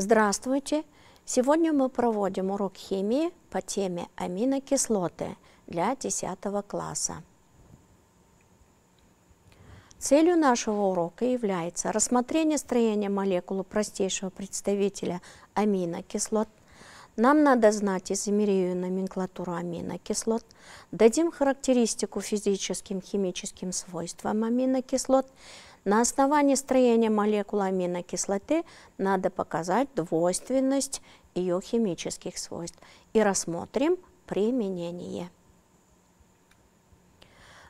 Здравствуйте! Сегодня мы проводим урок химии по теме аминокислоты для 10 класса. Целью нашего урока является рассмотрение строения молекулы простейшего представителя аминокислот. Нам надо знать изомерию и номенклатуру аминокислот, дадим характеристику физическим, химическим свойствам аминокислот – на основании строения молекулы аминокислоты надо показать двойственность ее химических свойств и рассмотрим применение.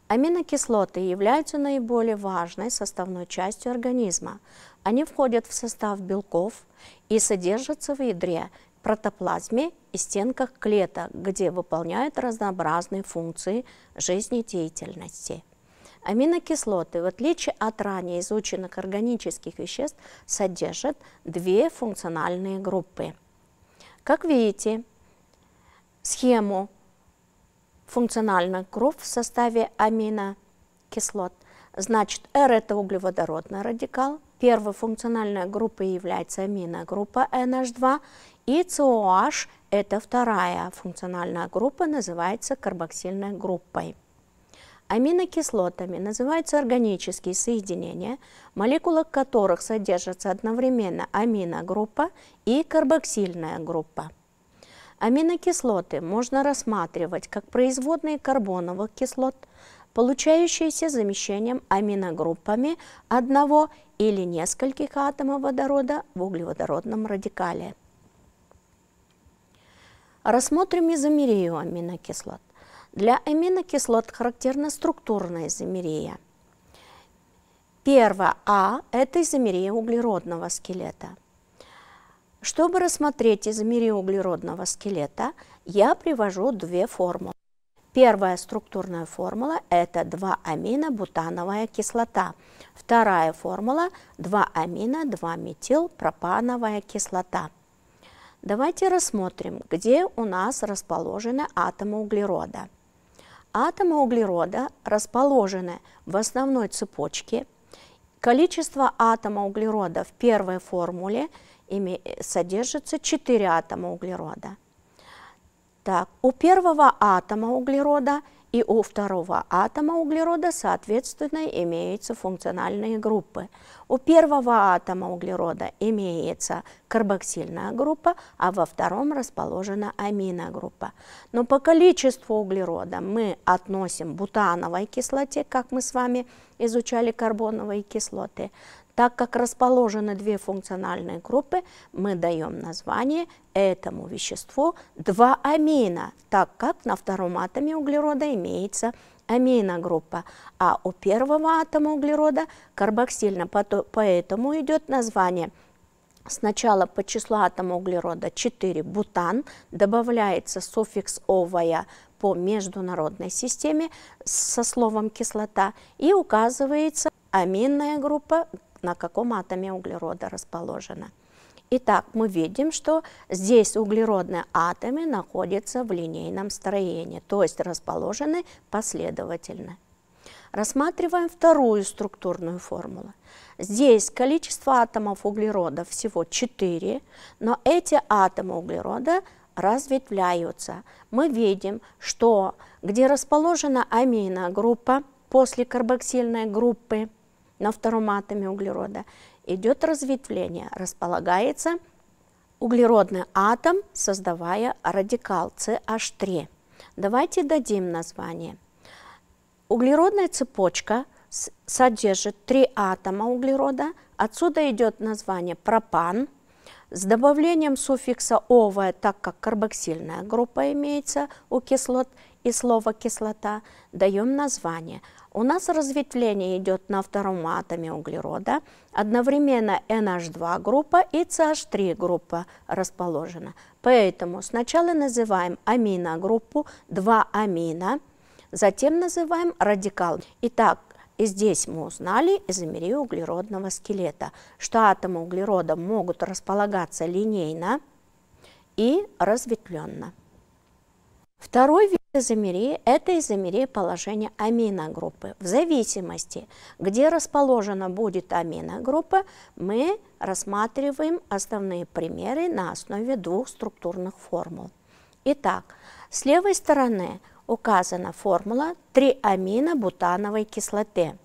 Аминокислоты являются наиболее важной составной частью организма. Они входят в состав белков и содержатся в ядре, протоплазме и стенках клеток, где выполняют разнообразные функции жизнедеятельности – Аминокислоты, в отличие от ранее изученных органических веществ, содержат две функциональные группы. Как видите, схему функциональных групп в составе аминокислот. Значит, R – это углеводородный радикал, первой функциональной группой является аминогруппа NH2, и COH – это вторая функциональная группа, называется карбоксильной группой. Аминокислотами называются органические соединения, молекула которых содержится одновременно аминогруппа и карбоксильная группа. Аминокислоты можно рассматривать как производные карбоновых кислот, получающиеся замещением аминогруппами одного или нескольких атомов водорода в углеводородном радикале. Рассмотрим изомерию аминокислот. Для аминокислот характерна структурная изомерия. Первое А – это изомерия углеродного скелета. Чтобы рассмотреть изомерию углеродного скелета, я привожу две формулы. Первая структурная формула – это 2-аминобутановая кислота. Вторая формула – 2-амино-2-метилпропановая кислота. Давайте рассмотрим, где у нас расположены атомы углерода. Атомы углерода расположены в основной цепочке. Количество атома углерода в первой формуле содержится 4 атома углерода. Так, у первого атома углерода – и у второго атома углерода, соответственно, имеются функциональные группы. У первого атома углерода имеется карбоксильная группа, а во втором расположена аминогруппа. Но по количеству углерода мы относим бутановой кислоте, как мы с вами изучали карбоновые кислоты, так как расположены две функциональные группы, мы даем название этому веществу 2 амина, так как на втором атоме углерода имеется аминогруппа, а у первого атома углерода карбоксильно, поэтому идет название Сначала по числу атома углерода 4 бутан добавляется суффикс овая по международной системе со словом кислота и указывается аминная группа на каком атоме углерода расположена. Итак, мы видим, что здесь углеродные атомы находятся в линейном строении, то есть расположены последовательно. Рассматриваем вторую структурную формулу. Здесь количество атомов углерода всего 4, но эти атомы углерода разветвляются. Мы видим, что где расположена аминогруппа после карбоксильной группы, на втором атоме углерода, идет разветвление, располагается углеродный атом, создавая радикал CH3. Давайте дадим название. Углеродная цепочка содержит три атома углерода, отсюда идет название пропан. С добавлением суффикса «овая», так как карбоксильная группа имеется у кислот и слово «кислота», даем название – у нас разветвление идет на втором атоме углерода. Одновременно NH2 группа и CH3 группа расположена. Поэтому сначала называем аминогруппу 2 амина, затем называем радикал. Итак, и здесь мы узнали изомерию углеродного скелета, что атомы углерода могут располагаться линейно и разветвленно. Второй вид изомерии – это изомерия положения аминогруппы. В зависимости, где расположена будет аминогруппа, мы рассматриваем основные примеры на основе двух структурных формул. Итак, с левой стороны указана формула 3-аминобутановой кислоты.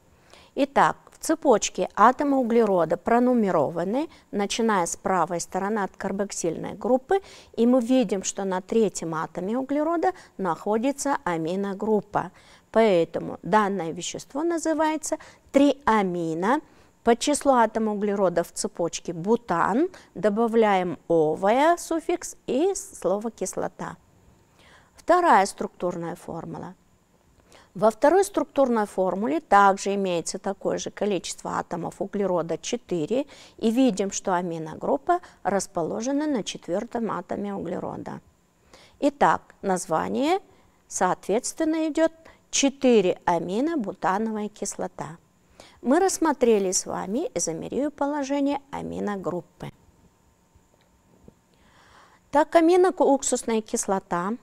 Итак, Цепочки атома углерода пронумерованы, начиная с правой стороны от карбоксильной группы, и мы видим, что на третьем атоме углерода находится аминогруппа. Поэтому данное вещество называется триамина. По числу атома углерода в цепочке бутан добавляем овое суффикс и слово кислота. Вторая структурная формула – во второй структурной формуле также имеется такое же количество атомов углерода 4, и видим, что аминогруппа расположена на четвертом атоме углерода. Итак, название, соответственно, идет 4 аминобутановая кислота. Мы рассмотрели с вами изомерию положения аминогруппы. Так, аминокуксусная кислота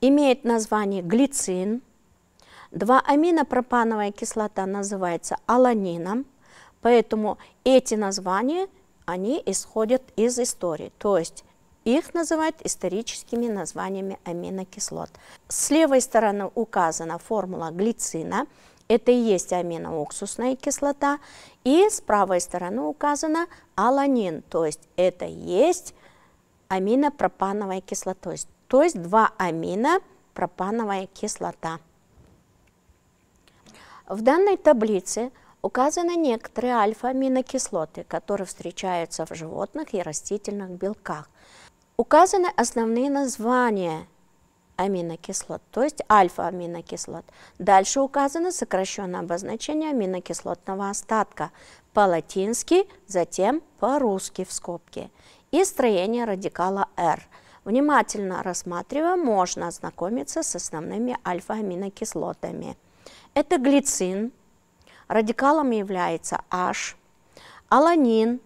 имеет название глицин – Два аминопропановая кислота называется аланином, поэтому эти названия, они исходят из истории, то есть их называют историческими названиями аминокислот. С левой стороны указана формула глицина, это и есть аминоуксусная кислота, и с правой стороны указана аланин, то есть это и есть аминопропановая кислота, то есть 2 амина пропановая кислота. В данной таблице указаны некоторые альфа-аминокислоты, которые встречаются в животных и растительных белках. Указаны основные названия аминокислот, то есть альфа-аминокислот. Дальше указано сокращенное обозначение аминокислотного остатка по-латински, затем по-русски в скобке и строение радикала R. Внимательно рассматривая, можно ознакомиться с основными альфа-аминокислотами – это глицин, радикалом является H, аланин,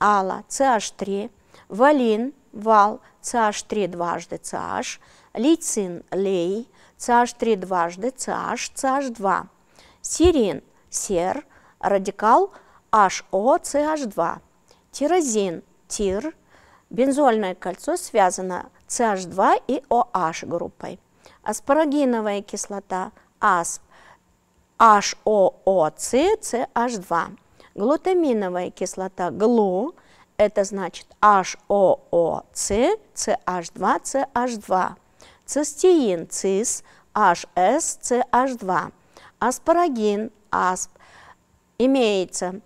ала, CH3, валин, вал, CH3 дважды CH, лейцин, лей, CH3 дважды CH, CH2, сирин, сер, радикал HOCH2, тирозин, тир, бензольное кольцо связано CH2 и OH группой, аспарагиновая кислота, асп, HOOC CH2. Глутаминовая кислота ГЛУ – это значит HOOC CH2 CH2. Цистеин ЦИС HS CH2. Аспарагин АСП. Имеется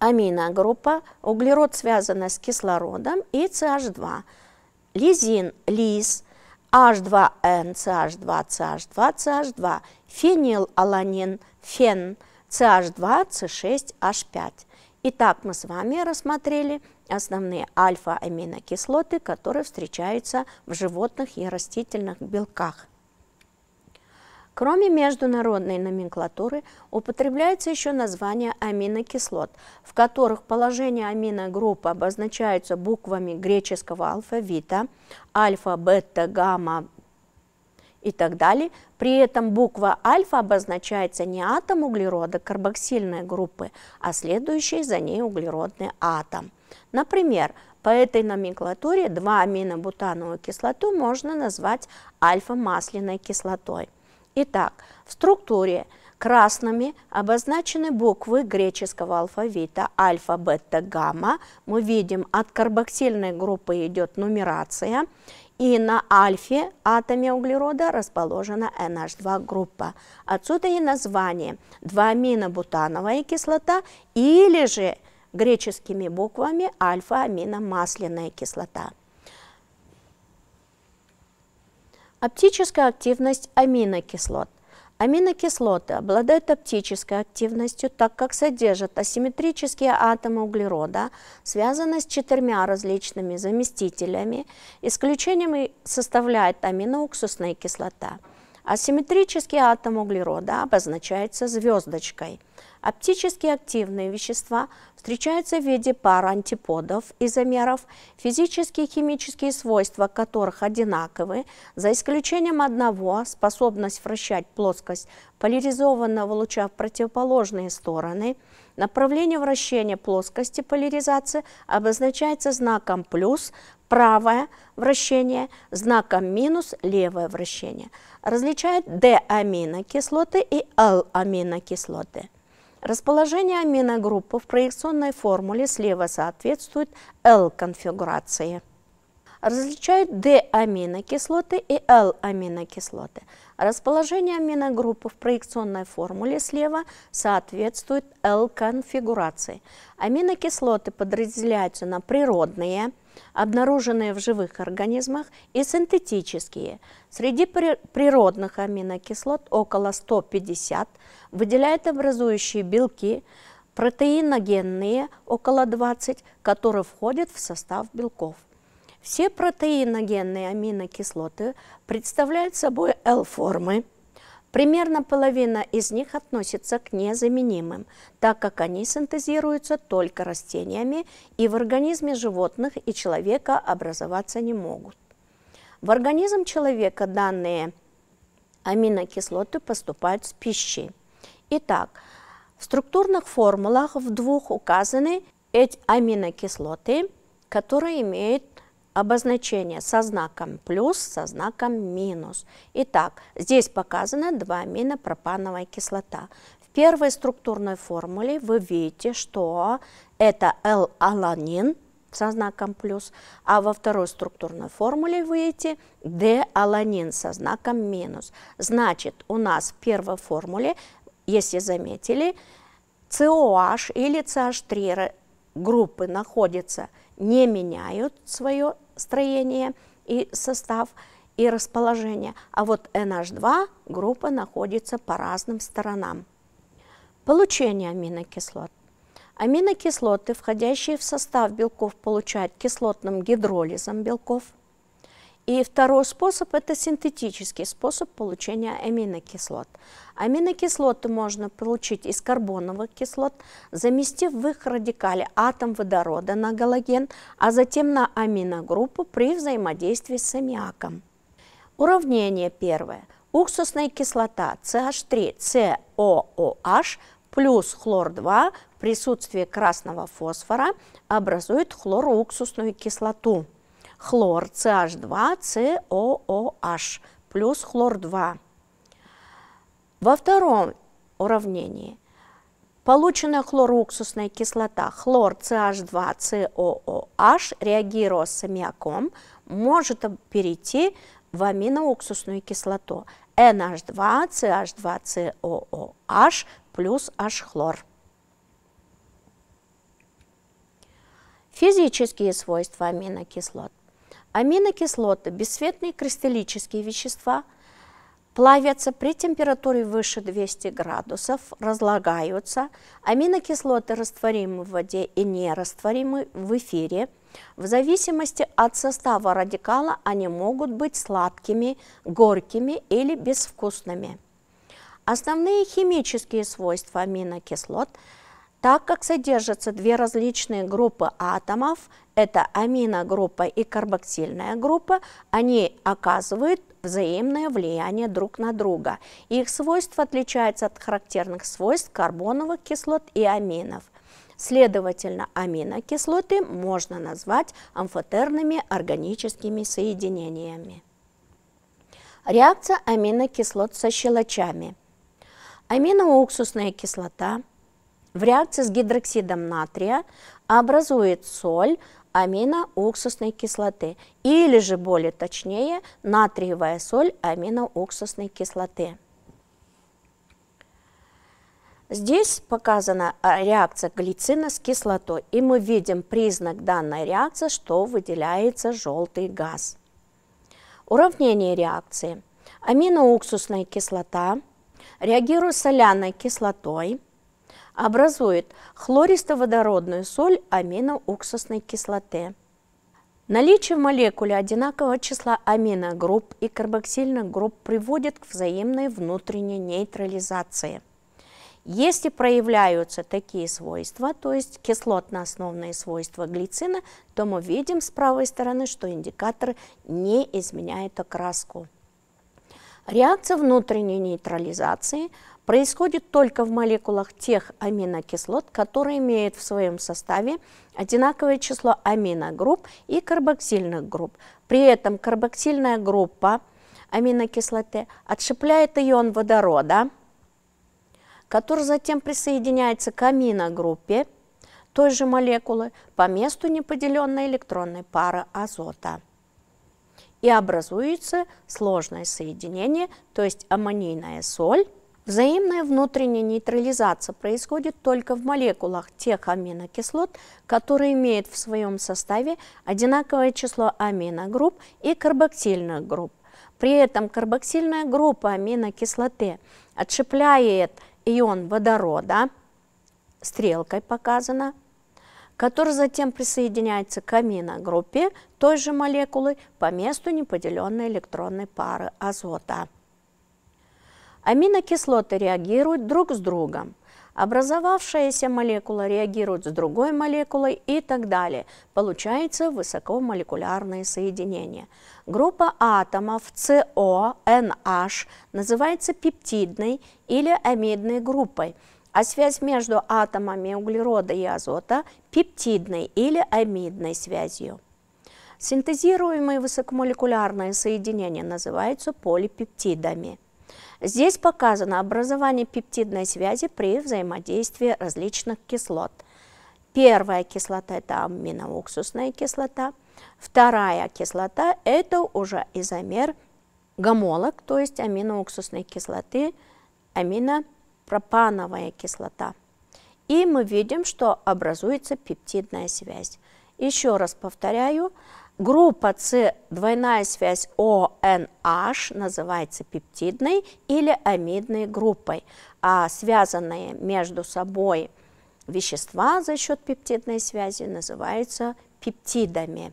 аминогруппа, углерод связана с кислородом и CH2. Лизин лис – H2N, CH2, CH2, CH2, фенилаланин, фен, CH2, C6, H5. Итак, мы с вами рассмотрели основные альфа-аминокислоты, которые встречаются в животных и растительных белках. Кроме международной номенклатуры употребляется еще название аминокислот, в которых положение аминогрупп обозначаются буквами греческого алфавита альфа, бета, гамма и так далее. При этом буква альфа обозначается не атом углерода карбоксильной группы, а следующий за ней углеродный атом. Например, по этой номенклатуре 2 аминобутановую кислоту можно назвать альфа-масляной кислотой – Итак, в структуре красными обозначены буквы греческого алфавита альфа, бета, гамма. Мы видим, от карбоксильной группы идет нумерация, и на альфе атоме углерода расположена NH2 группа. Отсюда и название 2-аминобутановая кислота или же греческими буквами альфа-аминомасляная кислота. Оптическая активность аминокислот. Аминокислоты обладают оптической активностью, так как содержат асимметрические атомы углерода, связанные с четырьмя различными заместителями, исключением составляет аминоуксусная кислота. Асимметрический атом углерода обозначается звездочкой. Оптически активные вещества встречаются в виде пар антиподов, изомеров, физические и химические свойства которых одинаковы, за исключением одного – способность вращать плоскость поляризованного луча в противоположные стороны. Направление вращения плоскости поляризации обозначается знаком «плюс», правое вращение, знаком минус левое вращение. Различает D-аминокислоты и L-аминокислоты. Расположение аминогруппы в проекционной формуле слева соответствует L-конфигурации различают D-аминокислоты и L-аминокислоты. Расположение аминогруппы в проекционной формуле слева соответствует L-конфигурации. Аминокислоты подразделяются на природные, обнаруженные в живых организмах, и синтетические. Среди природных аминокислот около 150 выделяют образующие белки, протеиногенные около 20, которые входят в состав белков. Все протеиногенные аминокислоты представляют собой L-формы. Примерно половина из них относится к незаменимым, так как они синтезируются только растениями и в организме животных и человека образоваться не могут. В организм человека данные аминокислоты поступают с пищей. Итак, в структурных формулах в двух указаны эти аминокислоты, которые имеют обозначение со знаком плюс, со знаком минус. Итак, здесь показано 2 минопропановая кислота. В первой структурной формуле вы видите, что это L-аланин со знаком плюс, а во второй структурной формуле вы видите D-аланин со знаком минус. Значит, у нас в первой формуле, если заметили, COH или CH3 группы находятся – не меняют свое строение и состав и расположение, а вот NH2 группа находится по разным сторонам. Получение аминокислот. Аминокислоты, входящие в состав белков, получают кислотным гидролизом белков – и второй способ – это синтетический способ получения аминокислот. Аминокислоты можно получить из карбоновых кислот, заместив в их радикале атом водорода на галоген, а затем на аминогруппу при взаимодействии с аммиаком. Уравнение первое. Уксусная кислота CH3COOH плюс хлор-2 в присутствии красного фосфора образует хлоруксусную кислоту – хлор CH2, COOH плюс хлор-2. Во втором уравнении полученная хлоруксусная кислота хлор CH2, COOH, реагируя с аммиаком, может перейти в аминоуксусную кислоту NH2, CH2, COOH плюс H-хлор. Физические свойства аминокислот. Аминокислоты, бесцветные кристаллические вещества плавятся при температуре выше 200 градусов, разлагаются. Аминокислоты растворимы в воде и нерастворимы в эфире. В зависимости от состава радикала они могут быть сладкими, горькими или безвкусными. Основные химические свойства аминокислот – так как содержатся две различные группы атомов, это аминогруппа и карбоксильная группа, они оказывают взаимное влияние друг на друга. Их свойства отличаются от характерных свойств карбоновых кислот и аминов. Следовательно, аминокислоты можно назвать амфотерными органическими соединениями. Реакция аминокислот со щелочами. Аминоуксусная кислота – в реакции с гидроксидом натрия образует соль аминоуксусной кислоты или же более точнее натриевая соль аминоуксусной кислоты. Здесь показана а, реакция глицина с кислотой, и мы видим признак данной реакции, что выделяется желтый газ. Уравнение реакции. Аминоуксусная кислота реагирует с соляной кислотой – образует хлористоводородную соль аминоуксусной кислоты. Наличие в молекуле одинакового числа аминогрупп и карбоксильных групп приводит к взаимной внутренней нейтрализации. Если проявляются такие свойства, то есть кислотно-основные свойства глицина, то мы видим с правой стороны, что индикатор не изменяет окраску. Реакция внутренней нейтрализации – происходит только в молекулах тех аминокислот, которые имеют в своем составе одинаковое число аминогрупп и карбоксильных групп. При этом карбоксильная группа аминокислоты отшипляет ион водорода, который затем присоединяется к аминогруппе той же молекулы по месту неподеленной электронной пары азота и образуется сложное соединение, то есть аммонийная соль Взаимная внутренняя нейтрализация происходит только в молекулах тех аминокислот, которые имеют в своем составе одинаковое число аминогрупп и карбоксильных групп. При этом карбоксильная группа аминокислоты отщепляет ион водорода, стрелкой показано, который затем присоединяется к аминогруппе той же молекулы по месту неподеленной электронной пары азота. Аминокислоты реагируют друг с другом. Образовавшаяся молекула реагирует с другой молекулой и так далее. Получается высокомолекулярное соединение. Группа атомов CO, NH называется пептидной или амидной группой, а связь между атомами углерода и азота – пептидной или амидной связью. Синтезируемые высокомолекулярные соединения называются полипептидами – Здесь показано образование пептидной связи при взаимодействии различных кислот. Первая кислота – это аминоуксусная кислота. Вторая кислота – это уже изомер гомолог, то есть аминоуксусной кислоты, аминопропановая кислота. И мы видим, что образуется пептидная связь. Еще раз повторяю, Группа С, двойная связь ONH, называется пептидной или амидной группой, а связанные между собой вещества за счет пептидной связи называются пептидами.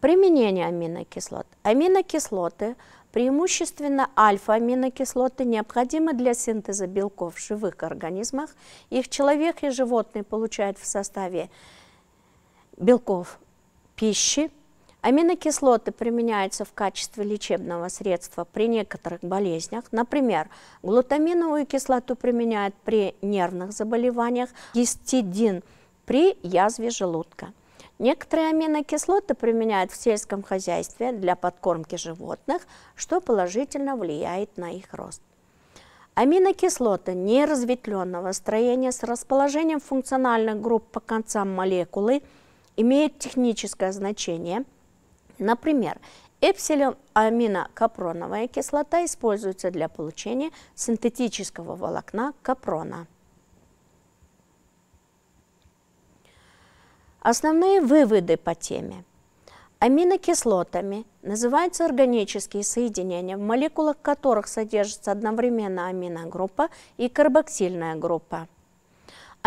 Применение аминокислот. Аминокислоты, преимущественно альфа-аминокислоты, необходимы для синтеза белков в живых организмах. Их человек и животные получают в составе белков пищи. Аминокислоты применяются в качестве лечебного средства при некоторых болезнях. Например, глутаминовую кислоту применяют при нервных заболеваниях, гистидин при язве желудка. Некоторые аминокислоты применяют в сельском хозяйстве для подкормки животных, что положительно влияет на их рост. Аминокислоты неразветвленного строения с расположением функциональных групп по концам молекулы – имеют техническое значение. Например, эпсилон-аминокапроновая кислота используется для получения синтетического волокна капрона. Основные выводы по теме. Аминокислотами называются органические соединения, в молекулах которых содержится одновременно аминогруппа и карбоксильная группа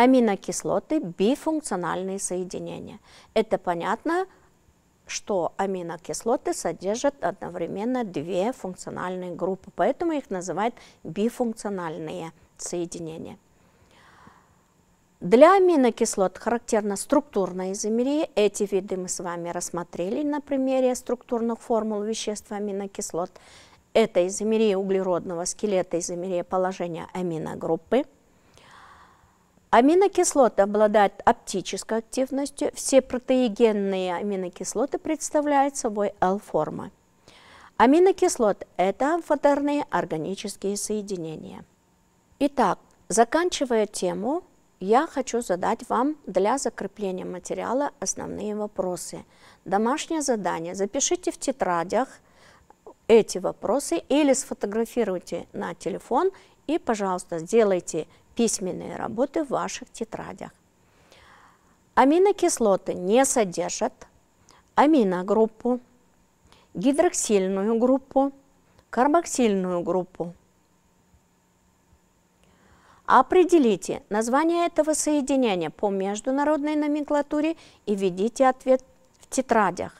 аминокислоты – бифункциональные соединения. Это понятно, что аминокислоты содержат одновременно две функциональные группы, поэтому их называют бифункциональные соединения. Для аминокислот характерна структурная изомерия. Эти виды мы с вами рассмотрели на примере структурных формул веществ аминокислот. Это изомерия углеродного скелета, изомерия положения аминогруппы – Аминокислоты обладают оптической активностью. Все протеогенные аминокислоты представляют собой L-формы. Аминокислоты – это водорные органические соединения. Итак, заканчивая тему, я хочу задать вам для закрепления материала основные вопросы. Домашнее задание. Запишите в тетрадях эти вопросы или сфотографируйте на телефон и, пожалуйста, сделайте письменные работы в ваших тетрадях. Аминокислоты не содержат аминогруппу, гидроксильную группу, карбоксильную группу. Определите название этого соединения по международной номенклатуре и введите ответ в тетрадях.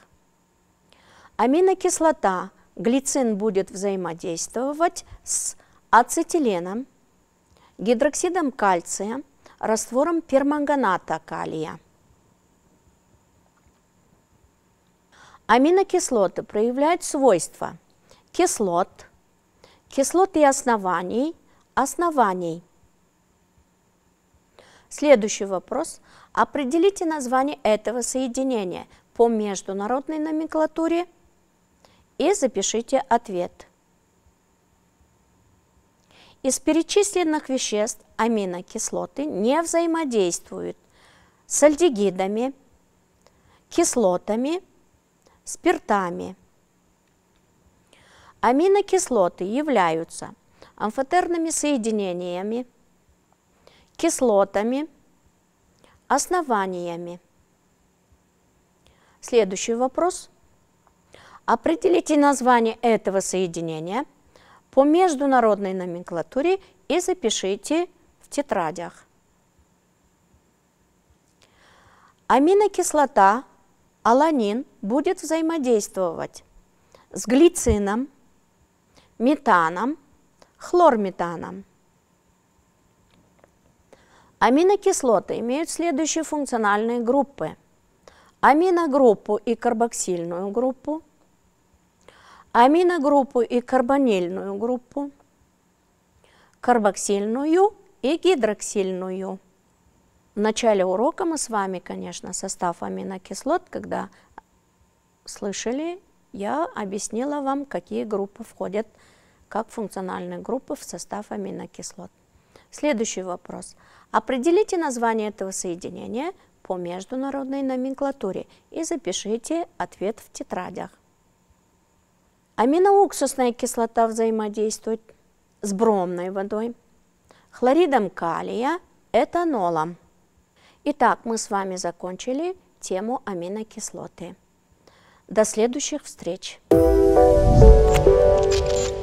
Аминокислота глицин будет взаимодействовать с ацетиленом, гидроксидом кальция, раствором перманганата калия. Аминокислоты проявляют свойства кислот, кислот и оснований, оснований. Следующий вопрос. Определите название этого соединения по международной номенклатуре и запишите ответ. Из перечисленных веществ аминокислоты не взаимодействуют с альдегидами, кислотами, спиртами. Аминокислоты являются амфотерными соединениями, кислотами, основаниями. Следующий вопрос. Определите название этого соединения – по международной номенклатуре и запишите в тетрадях. Аминокислота аланин будет взаимодействовать с глицином, метаном, хлорметаном. Аминокислоты имеют следующие функциональные группы. Аминогруппу и карбоксильную группу – аминогруппу и карбонильную группу, карбоксильную и гидроксильную. В начале урока мы с вами, конечно, состав аминокислот, когда слышали, я объяснила вам, какие группы входят как функциональные группы в состав аминокислот. Следующий вопрос. Определите название этого соединения по международной номенклатуре и запишите ответ в тетрадях аминоуксусная кислота взаимодействует с бромной водой, хлоридом калия, этанолом. Итак, мы с вами закончили тему аминокислоты. До следующих встреч! Thank you.